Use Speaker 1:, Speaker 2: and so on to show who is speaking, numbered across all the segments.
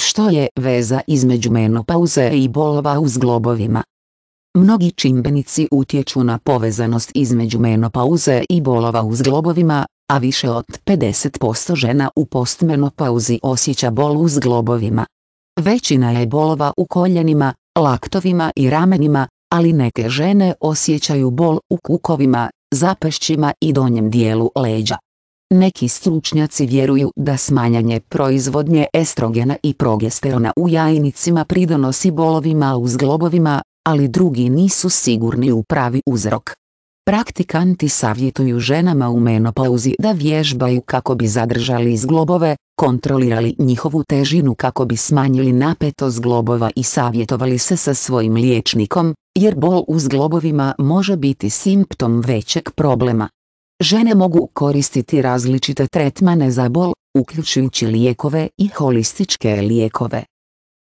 Speaker 1: Što je veza između menopauze i bolova u zglobovima? Mnogi čimbenici utječu na povezanost između menopauze i bolova u zglobovima, a više od 50% žena u postmenopauzi osjeća bol u zglobovima. Većina je bolova u koljenima, laktovima i ramenima, ali neke žene osjećaju bol u kukovima, zapešćima i donjem dijelu leđa. Neki stručnjaci vjeruju da smanjanje proizvodnje estrogena i progesterona u jajnicima pridonosi bolovima u zglobovima, ali drugi nisu sigurni u pravi uzrok. Praktikanti savjetuju ženama u menopauzi da vježbaju kako bi zadržali zglobove, kontrolirali njihovu težinu kako bi smanjili napetost zglobova i savjetovali se sa svojim liječnikom, jer bol u zglobovima može biti simptom većeg problema. Žene mogu koristiti različite tretmane za bol, uključujući lijekove i holističke lijekove.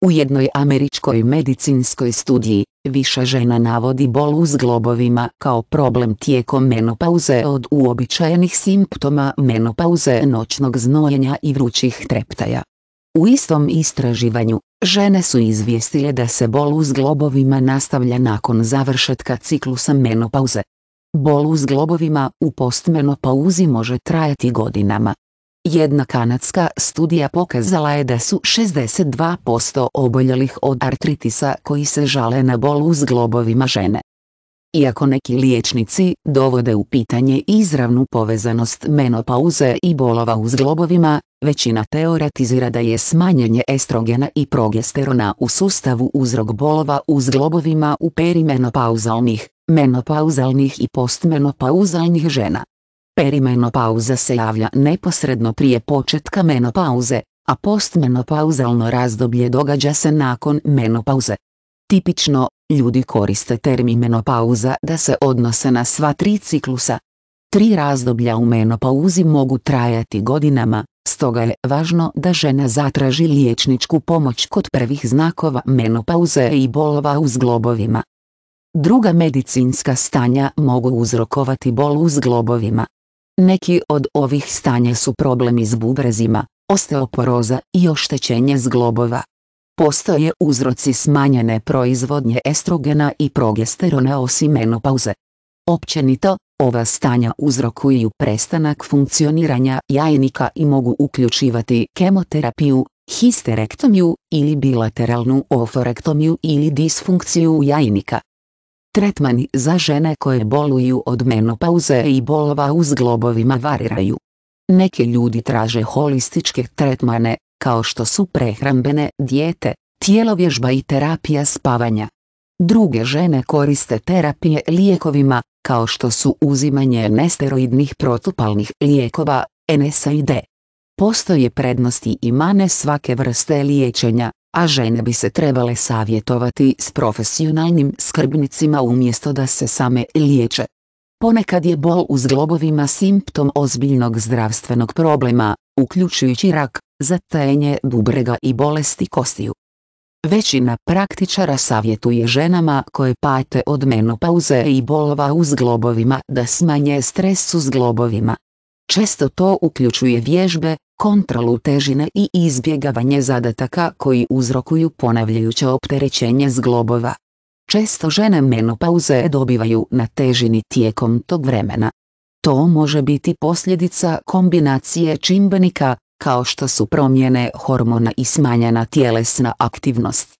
Speaker 1: U jednoj američkoj medicinskoj studiji, više žena navodi bol u globovima kao problem tijekom menopauze od uobičajenih simptoma menopauze noćnog znojenja i vrućih treptaja. U istom istraživanju, žene su izvijestile da se bol u zglobovima nastavlja nakon završetka ciklusa menopauze, Bol u zglobovima u postmenopauzi može trajati godinama. Jedna kanadska studija pokazala je da su 62% oboljelih od artritisa koji se žale na bol u zglobovima žene. Iako neki liječnici dovode u pitanje izravnu povezanost menopauze i bolova u zglobovima, većina teoretizira da je smanjenje estrogena i progesterona u sustavu uzrok bolova u zglobovima u perimenopauzalnih, menopauzalnih i postmenopauzalnih žena. Perimenopauza se javlja neposredno prije početka menopauze, a postmenopauzalno razdoblje događa se nakon menopauze. Tipično, ljudi koriste termi menopauza da se odnose na sva tri ciklusa. Tri razdoblja u menopauzi mogu trajati godinama, stoga je važno da žena zatraži liječničku pomoć kod prvih znakova menopauze i bolova u zglobovima. Druga medicinska stanja mogu uzrokovati bol u zglobovima. Neki od ovih stanja su problemi s bubrezima, osteoporoza i oštećenje zglobova. Postoje uzroci smanjene proizvodnje estrogena i progesterona osim menopauze. Općenito, ova stanja uzrokuju prestanak funkcioniranja jajnika i mogu uključivati kemoterapiju, histerektomiju ili bilateralnu oforektomiju ili disfunkciju jajnika. Tretmani za žene koje boluju od menopauze i bolova uz globovima variraju. Neki ljudi traže holističke tretmane, kao što su prehrambene dijete, tijelovježba i terapija spavanja. Druge žene koriste terapije lijekovima, kao što su uzimanje nesteroidnih protupalnih lijekova, NSAID. Postoje prednosti i mane svake vrste liječenja, a žene bi se trebale savjetovati s profesionalnim skrbnicima umjesto da se same liječe. Ponekad je bol u zglobovima simptom ozbiljnog zdravstvenog problema, uključujući rak, zatajenje bubrega i bolesti kostiju. Većina praktičara savjetuje ženama koje pate od menopauze i bolova u zglobovima da smanje stres u zglobovima. Često to uključuje vježbe, kontrolu težine i izbjegavanje zadataka koji uzrokuju ponavljajuće opterećenje zglobova. Često žene menopauze dobivaju na težini tijekom tog vremena. To može biti posljedica kombinacije čimbenika, kao što su promjene hormona i smanjena tjelesna aktivnost.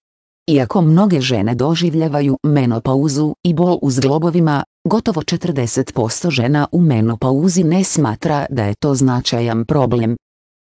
Speaker 1: Iako mnoge žene doživljavaju menopauzu i bol u zglobovima, gotovo 40% žena u menopauzi ne smatra da je to značajan problem,